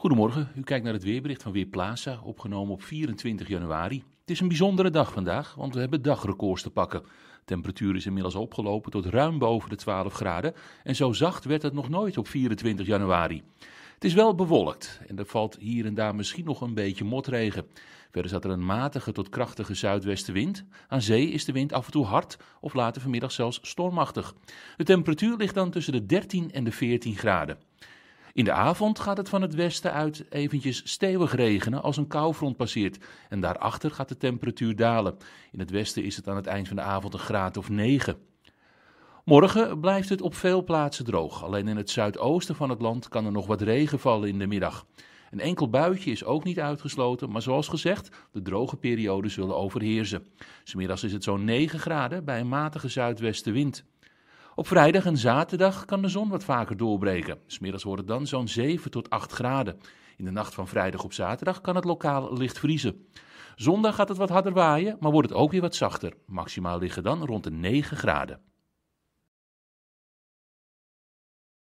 Goedemorgen, u kijkt naar het weerbericht van Weerplaza, opgenomen op 24 januari. Het is een bijzondere dag vandaag, want we hebben dagrecords te pakken. De temperatuur is inmiddels opgelopen tot ruim boven de 12 graden en zo zacht werd het nog nooit op 24 januari. Het is wel bewolkt en er valt hier en daar misschien nog een beetje motregen. Verder zat er een matige tot krachtige zuidwestenwind. Aan zee is de wind af en toe hard of later vanmiddag zelfs stormachtig. De temperatuur ligt dan tussen de 13 en de 14 graden. In de avond gaat het van het westen uit eventjes stevig regenen als een koufront passeert. En daarachter gaat de temperatuur dalen. In het westen is het aan het eind van de avond een graad of 9. Morgen blijft het op veel plaatsen droog. Alleen in het zuidoosten van het land kan er nog wat regen vallen in de middag. Een enkel buitje is ook niet uitgesloten, maar zoals gezegd, de droge perioden zullen overheersen. Smiddags is het zo'n 9 graden bij een matige zuidwestenwind. Op vrijdag en zaterdag kan de zon wat vaker doorbreken. Smiddags wordt het dan zo'n 7 tot 8 graden. In de nacht van vrijdag op zaterdag kan het lokaal licht vriezen. Zondag gaat het wat harder waaien, maar wordt het ook weer wat zachter. Maximaal liggen dan rond de 9 graden.